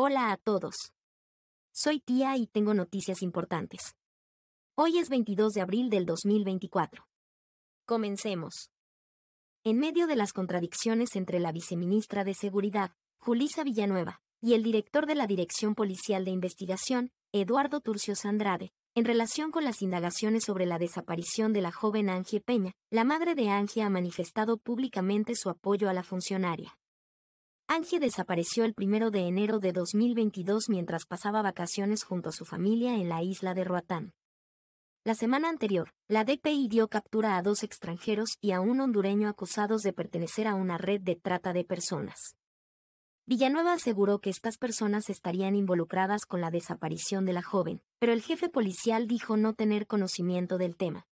Hola a todos. Soy tía y tengo noticias importantes. Hoy es 22 de abril del 2024. Comencemos. En medio de las contradicciones entre la viceministra de Seguridad, Julisa Villanueva, y el director de la Dirección Policial de Investigación, Eduardo Turcios Andrade, en relación con las indagaciones sobre la desaparición de la joven Angie Peña, la madre de Angie ha manifestado públicamente su apoyo a la funcionaria. Angie desapareció el primero de enero de 2022 mientras pasaba vacaciones junto a su familia en la isla de Roatán. La semana anterior, la DPI dio captura a dos extranjeros y a un hondureño acusados de pertenecer a una red de trata de personas. Villanueva aseguró que estas personas estarían involucradas con la desaparición de la joven, pero el jefe policial dijo no tener conocimiento del tema.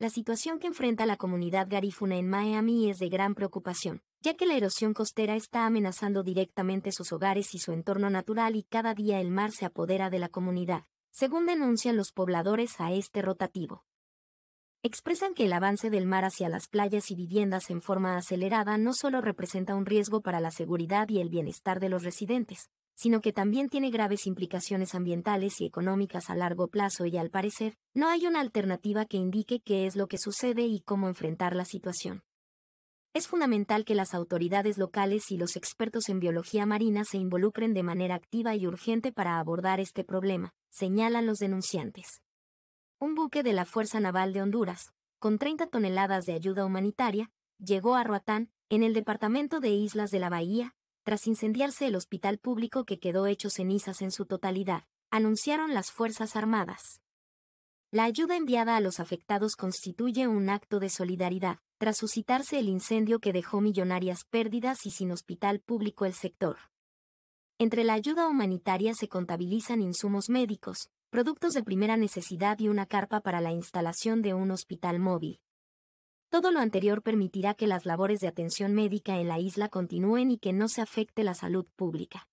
La situación que enfrenta la comunidad garífuna en Miami es de gran preocupación, ya que la erosión costera está amenazando directamente sus hogares y su entorno natural y cada día el mar se apodera de la comunidad, según denuncian los pobladores a este rotativo. Expresan que el avance del mar hacia las playas y viviendas en forma acelerada no solo representa un riesgo para la seguridad y el bienestar de los residentes, sino que también tiene graves implicaciones ambientales y económicas a largo plazo y al parecer, no hay una alternativa que indique qué es lo que sucede y cómo enfrentar la situación es fundamental que las autoridades locales y los expertos en biología marina se involucren de manera activa y urgente para abordar este problema, señalan los denunciantes. Un buque de la Fuerza Naval de Honduras, con 30 toneladas de ayuda humanitaria, llegó a Roatán, en el departamento de Islas de la Bahía, tras incendiarse el hospital público que quedó hecho cenizas en su totalidad, anunciaron las Fuerzas Armadas. La ayuda enviada a los afectados constituye un acto de solidaridad, tras suscitarse el incendio que dejó millonarias pérdidas y sin hospital público el sector. Entre la ayuda humanitaria se contabilizan insumos médicos, productos de primera necesidad y una carpa para la instalación de un hospital móvil. Todo lo anterior permitirá que las labores de atención médica en la isla continúen y que no se afecte la salud pública.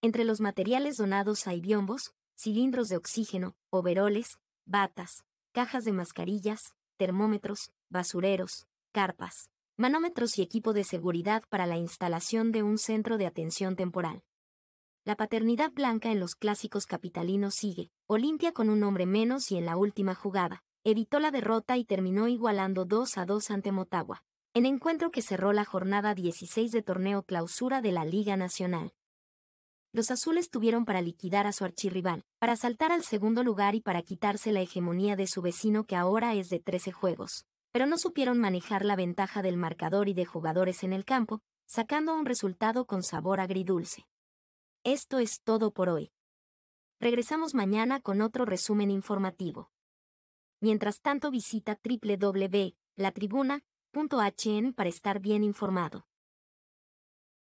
Entre los materiales donados hay biombos, cilindros de oxígeno, overoles, batas, cajas de mascarillas, termómetros, basureros, carpas, manómetros y equipo de seguridad para la instalación de un centro de atención temporal. La paternidad blanca en los clásicos capitalinos sigue, Olimpia con un hombre menos y en la última jugada, evitó la derrota y terminó igualando 2 a 2 ante Motagua, en encuentro que cerró la jornada 16 de torneo clausura de la Liga Nacional los azules tuvieron para liquidar a su archirrival, para saltar al segundo lugar y para quitarse la hegemonía de su vecino que ahora es de 13 juegos. Pero no supieron manejar la ventaja del marcador y de jugadores en el campo, sacando un resultado con sabor agridulce. Esto es todo por hoy. Regresamos mañana con otro resumen informativo. Mientras tanto visita www.latribuna.hn para estar bien informado.